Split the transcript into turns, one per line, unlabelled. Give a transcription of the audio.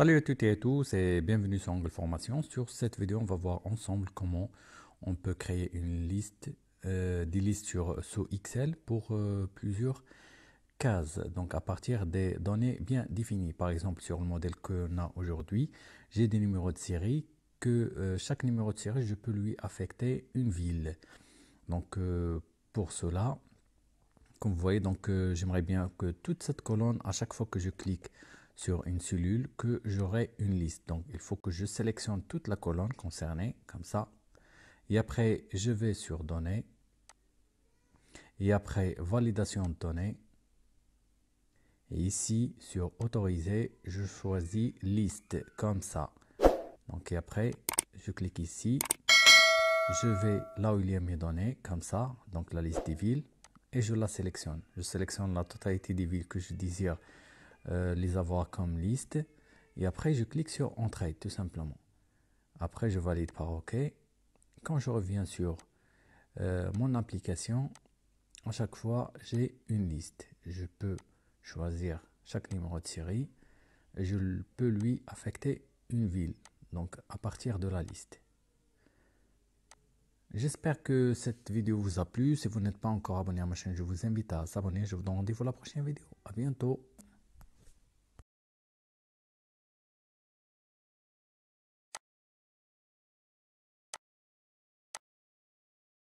Salut à toutes et à tous et bienvenue sur Angle Formation. Sur cette vidéo, on va voir ensemble comment on peut créer une liste, euh, des listes sur sous Excel pour euh, plusieurs cases, donc à partir des données bien définies. Par exemple, sur le modèle qu'on a aujourd'hui, j'ai des numéros de série que euh, chaque numéro de série, je peux lui affecter une ville. Donc pour cela, comme vous voyez, donc j'aimerais bien que toute cette colonne, à chaque fois que je clique sur une cellule que j'aurai une liste. Donc il faut que je sélectionne toute la colonne concernée, comme ça. Et après, je vais sur données. Et après, validation de données. Et ici, sur autoriser, je choisis liste, comme ça. Donc et après, je clique ici. Je vais là où il y a mes données, comme ça, donc la liste des villes, et je la sélectionne. Je sélectionne la totalité des villes que je désire euh, les avoir comme liste. Et après, je clique sur Entrée, tout simplement. Après, je valide par OK. Quand je reviens sur euh, mon application, à chaque fois, j'ai une liste. Je peux choisir chaque numéro de série. je peux lui affecter une ville, donc à partir de la liste. J'espère que cette vidéo vous a plu. Si vous n'êtes pas encore abonné à ma chaîne, je vous invite à s'abonner. Je vous donne rendez-vous la prochaine vidéo. À bientôt.